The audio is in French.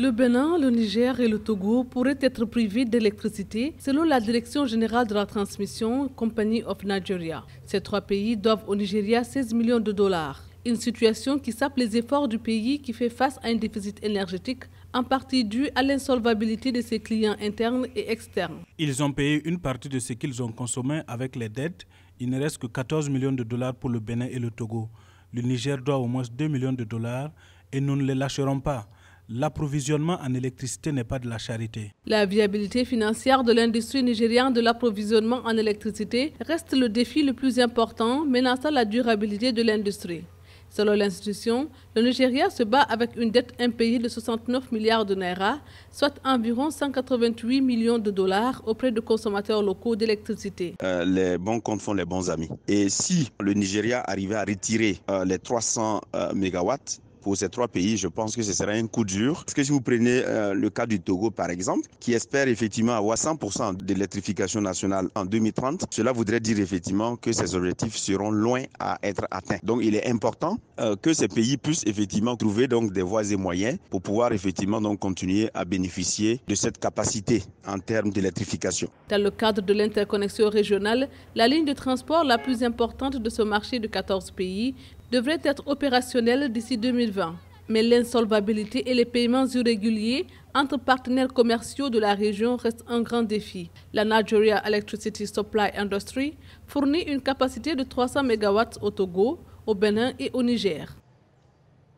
Le Bénin, le Niger et le Togo pourraient être privés d'électricité selon la Direction générale de la transmission Company of Nigeria. Ces trois pays doivent au Nigeria 16 millions de dollars. Une situation qui sape les efforts du pays qui fait face à un déficit énergétique en partie dû à l'insolvabilité de ses clients internes et externes. Ils ont payé une partie de ce qu'ils ont consommé avec les dettes. Il ne reste que 14 millions de dollars pour le Bénin et le Togo. Le Niger doit au moins 2 millions de dollars et nous ne les lâcherons pas l'approvisionnement en électricité n'est pas de la charité. La viabilité financière de l'industrie nigériane de l'approvisionnement en électricité reste le défi le plus important menaçant la durabilité de l'industrie. Selon l'institution, le Nigeria se bat avec une dette impayée de 69 milliards de naira, soit environ 188 millions de dollars auprès de consommateurs locaux d'électricité. Euh, les bons comptes font les bons amis. Et si le Nigeria arrivait à retirer euh, les 300 euh, MW pour ces trois pays, je pense que ce sera un coup dur. Parce que si vous prenez euh, le cas du Togo, par exemple, qui espère effectivement avoir 100% d'électrification nationale en 2030, cela voudrait dire effectivement que ces objectifs seront loin à être atteints. Donc, il est important euh, que ces pays puissent effectivement trouver donc des voies et moyens pour pouvoir effectivement donc continuer à bénéficier de cette capacité en termes d'électrification. Dans le cadre de l'interconnexion régionale, la ligne de transport la plus importante de ce marché de 14 pays devrait être opérationnel d'ici 2020. Mais l'insolvabilité et les paiements irréguliers entre partenaires commerciaux de la région restent un grand défi. La Nigeria Electricity Supply Industry fournit une capacité de 300 MW au Togo, au Bénin et au Niger.